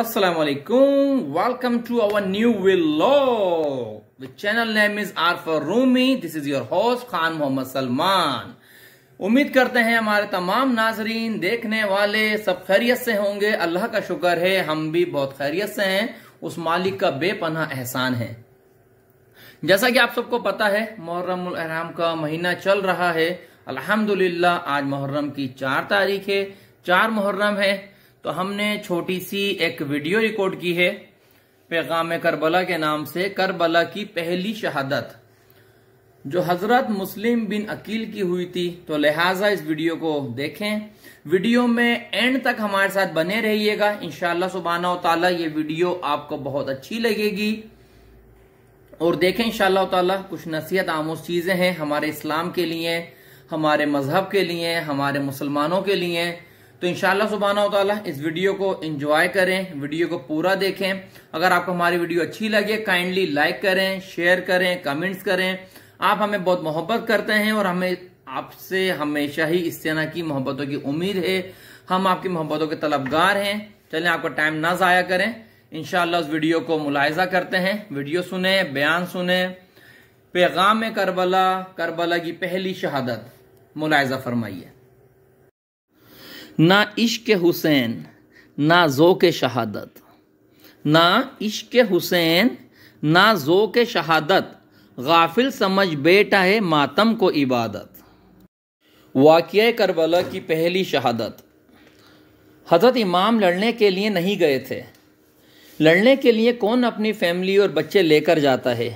Assalamualaikum. Welcome to our new vlog. The channel name is R for Rumi. This is your host Khan Muhammad Salman. उम्मीद करते हैं हमारे तमाम नाजरीन देखने वाले सब खैरियत से होंगे अल्लाह का शुक्र है हम भी बहुत खैरियत से हैं उस मालिक का बेपना एहसान है जैसा कि आप सबको पता है मुहर्रम अहराम का महीना चल रहा है अल्हम्दुलिल्लाह आज मुहर्रम की चार तारीख है चार मुहर्रम है तो हमने छोटी सी एक वीडियो रिकॉर्ड की है पैगाम करबला के नाम से करबला की पहली शहादत जो हजरत मुस्लिम बिन अकील की हुई थी तो लिहाजा इस वीडियो को देखें वीडियो में एंड तक हमारे साथ बने रहिएगा इनशाला सुबहाना तला ये वीडियो आपको बहुत अच्छी लगेगी और देखें इनशाला तला कुछ नसीहत आमोज चीज़ें हैं हमारे इस्लाम के लिए हमारे मजहब के लिए हमारे मुसलमानों के लिए तो इनशाला सुबहाना तला इस वीडियो को इंजॉय करें वीडियो को पूरा देखें अगर आपको हमारी वीडियो अच्छी लगे काइंडली लाइक करें शेयर करें कमेंट्स करें आप हमें बहुत मोहब्बत करते हैं और हमें आपसे हमेशा ही इस तरह की मोहब्बतों की उम्मीद है हम आपकी मोहब्बतों के तलबगार हैं चलें आपका टाइम ना ज़ाया करें इनशाला उस वीडियो को मुलायजा करते हैं वीडियो सुने बयान सुने पैगाम करबला करबला की पहली शहादत मुलायजा फरमाइए ना इश्क हुसैन ना जो के शहादत ना इश्क हुसैन ना जो के शहादत गाफिल समझ बेटा है मातम को इबादत वाक़ करबला की पहली शहादत हजरत इमाम लड़ने के लिए नहीं गए थे लड़ने के लिए कौन अपनी फैमिली और बच्चे लेकर जाता है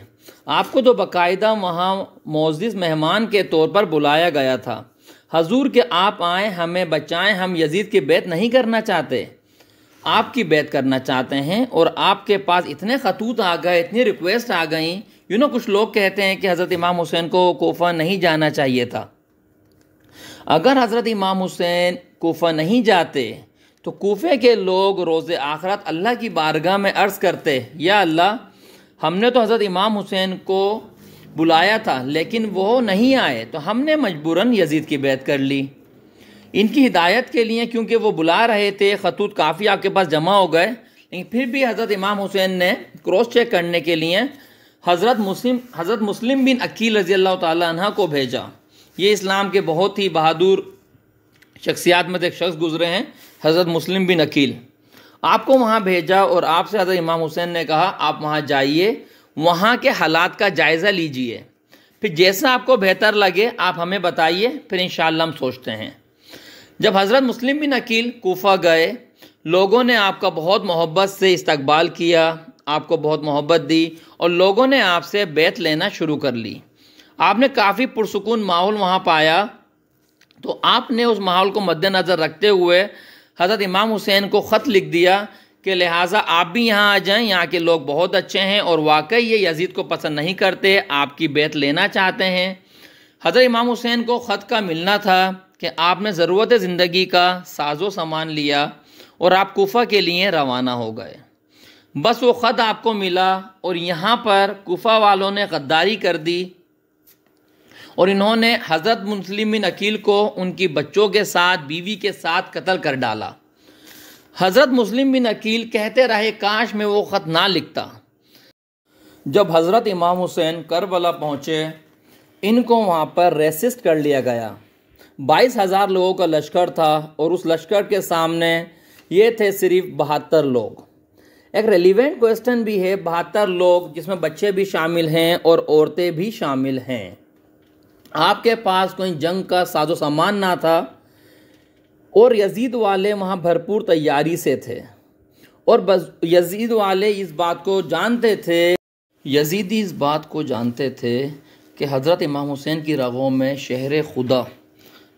आपको तो बाकायदा वहाँ मोजिज़ मेहमान के तौर पर बुलाया गया था हजूर के आप आए हमें बचाएं हम यजीद की बैत नहीं करना चाहते आपकी बैत करना चाहते हैं और आपके पास इतने खतूत आ गए इतनी रिक्वेस्ट आ गई यू नो कुछ लोग कहते हैं कि हज़रत इमाम हुसैन को कोफा नहीं जाना चाहिए था अगर हज़रत इमाम हुसैन कोफा नहीं जाते तो कोफे के लोग रोज़ आखरत अल्लाह की बारगाह में अर्ज़ करते या अल्लाह हमने तो हज़रत इमाम हुसैन को बुलाया था लेकिन वो नहीं आए तो हमने मजबूरन यजीद की बैत कर ली इनकी हिदायत के लिए क्योंकि वो बुला रहे थे खतूत काफ़ी आपके पास जमा हो गए लेकिन फिर भी हज़रत इमाम हुसैन ने क्रॉस चेक करने के लिए हज़रत मुस्लिम हज़रत मुस्लिम बिन अकील रज़ी अल्लाह तह को भेजा ये इस्लाम के बहुत ही बहादुर शख्सियात में से एक शख्स गुजरे हैं हज़रत मुस्लिम बिन अकील आपको वहाँ भेजा और आपसे हज़रत इमाम हुसैन ने कहा आप वहाँ जाइए वहाँ के हालात का जायज़ा लीजिए फिर जैसा आपको बेहतर लगे आप हमें बताइए फिर इन हम सोचते हैं जब हज़रत मुस्लिम बिन अकील कोफा गए लोगों ने आपका बहुत मोहब्बत से इस्तकबाल किया आपको बहुत मोहब्बत दी और लोगों ने आपसे बैत लेना शुरू कर ली आपने काफ़ी पुरसकून माहौल वहाँ पाया तो आपने उस माहौल को मद्देनज़र रखते हुए हज़रत इमाम हुसैन को ख़त लिख दिया कि लिहाजा आप भी यहाँ आ जाएं यहाँ के लोग बहुत अच्छे हैं और वाकई ये यजीद को पसंद नहीं करते आपकी बेत लेना चाहते हैं हज़रत इमाम हुसैन को ख़त का मिलना था कि आपने ज़रूरत ज़िंदगी का साजो सामान लिया और आप कोफ़ा के लिए रवाना हो गए बस वो ख़त आपको मिला और यहाँ पर कोफ़ा वालों ने गद्दारी कर दी और इन्होंने हज़रत मुस्लिम अकील को उनकी बच्चों के साथ बीवी के साथ कत्ल कर डाला हज़रत मुस्लिम बिन अकील कहते रहे काश में वो ख़त ना लिखता जब हज़रत इमाम हुसैन करबला पहुँचे इनको वहाँ पर रेसिस्ट कर लिया गया बाईस हज़ार लोगों का लश्कर था और उस लश्कर के सामने ये थे सिर्फ बहत्तर लोग एक रेलिवेंट क्वेश्चन भी है बहत्तर लोग जिसमें बच्चे भी शामिल हैं और औरतें भी शामिल हैं आपके पास कोई जंग का साजो सामान ना था और यजीद वाले वहाँ भरपूर तैयारी से थे और बस यजीद वाले इस बात को जानते थे यजीदी इस बात को जानते थे कि हज़रत इमाम हुसैन की रगों में शहर खुदा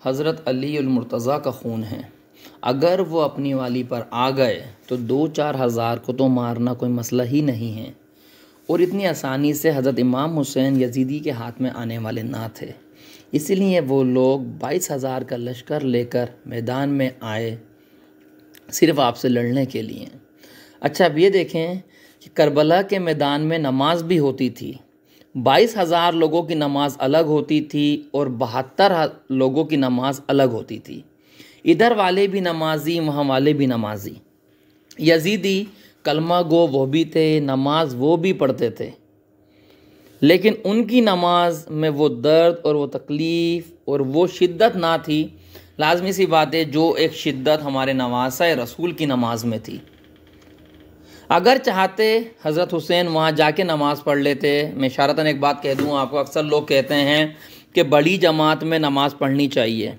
हज़रत अली का खून है अगर वो अपनी वाली पर आ गए तो दो चार हज़ार को तो मारना कोई मसला ही नहीं है और इतनी आसानी से हज़रत इमाम हुसैन यजीदी के हाथ में आने वाले ना थे इसलिए वो लोग बाईस हज़ार का लश्कर लेकर मैदान में आए सिर्फ आपसे लड़ने के लिए अच्छा अब ये देखें कि करबला के मैदान में नमाज भी होती थी बाईस हज़ार लोगों की नमाज अलग होती थी और बहत्तर लोगों की नमाज अलग होती थी इधर वाले भी नमाजी वहाँ वाले भी नमाजी यजीदी कलमा गो वो भी थे नमाज वो भी पढ़ते थे लेकिन उनकी नमाज में वो दर्द और वो तकलीफ़ और वो शिद्दत ना थी लाजमी सी बात है जो एक शिद्दत हमारे नवासा रसूल की नमाज में थी अगर चाहते हज़रत हुसैन वहाँ जाके नमाज़ पढ़ लेते मैं शारतन एक बात कह दूँ आपको अक्सर लोग कहते हैं कि बड़ी जमात में नमाज़ पढ़नी चाहिए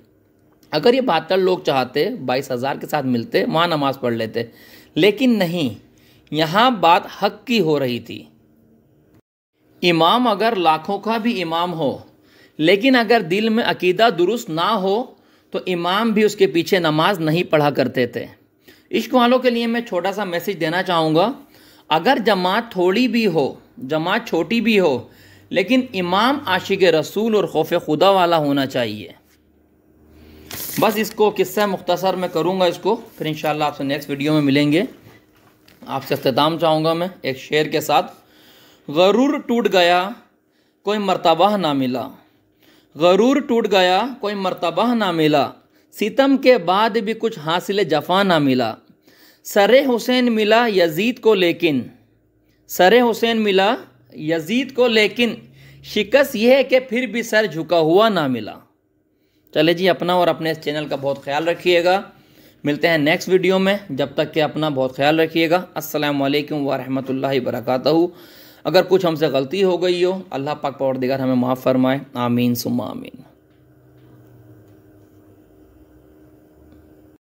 अगर ये बहत्तर लोग चाहते बाईस हज़ार के साथ मिलते वहाँ नमाज़ पढ़ लेते लेकिन नहीं यहाँ बात हक की हो रही थी इमाम अगर लाखों का भी इमाम हो लेकिन अगर दिल में अकीदा दुरुस्त ना हो तो इमाम भी उसके पीछे नमाज नहीं पढ़ा करते थे इश्क वालों के लिए मैं छोटा सा मैसेज देना चाहूँगा अगर जमात थोड़ी भी हो जमात छोटी भी हो लेकिन इमाम आशिक रसूल और खौफ खुदा वाला होना चाहिए बस इसको किस्सा मुख्तसर मैं करूँगा इसको फिर इन आपसे नेक्स्ट वीडियो में मिलेंगे आपसे अख्ताम चाहूँगा मैं एक शेर के साथ गरूर टूट गया कोई मरतबा ना मिला गरूर टूट गया कोई मरतबा ना मिला सितम के बाद भी कुछ हासिल जफा ना मिला सर हुसैन मिला यजीद को लेकिन सर हुसैन मिला यजीद को लेकिन शिकस यह है कि फिर भी सर झुका हुआ ना मिला चले जी अपना और अपने इस चैनल का बहुत ख्याल रखिएगा मिलते हैं नेक्स्ट वीडियो में जब तक कि अपना बहुत ख्याल रखिएगा असल वरहमत वरहमतुल्लाहि वरकू अगर कुछ हमसे गलती हो गई हो अल्लाह पाक पौरदिगार हमें माफ़ फरमाए आमीन सुमा आमीन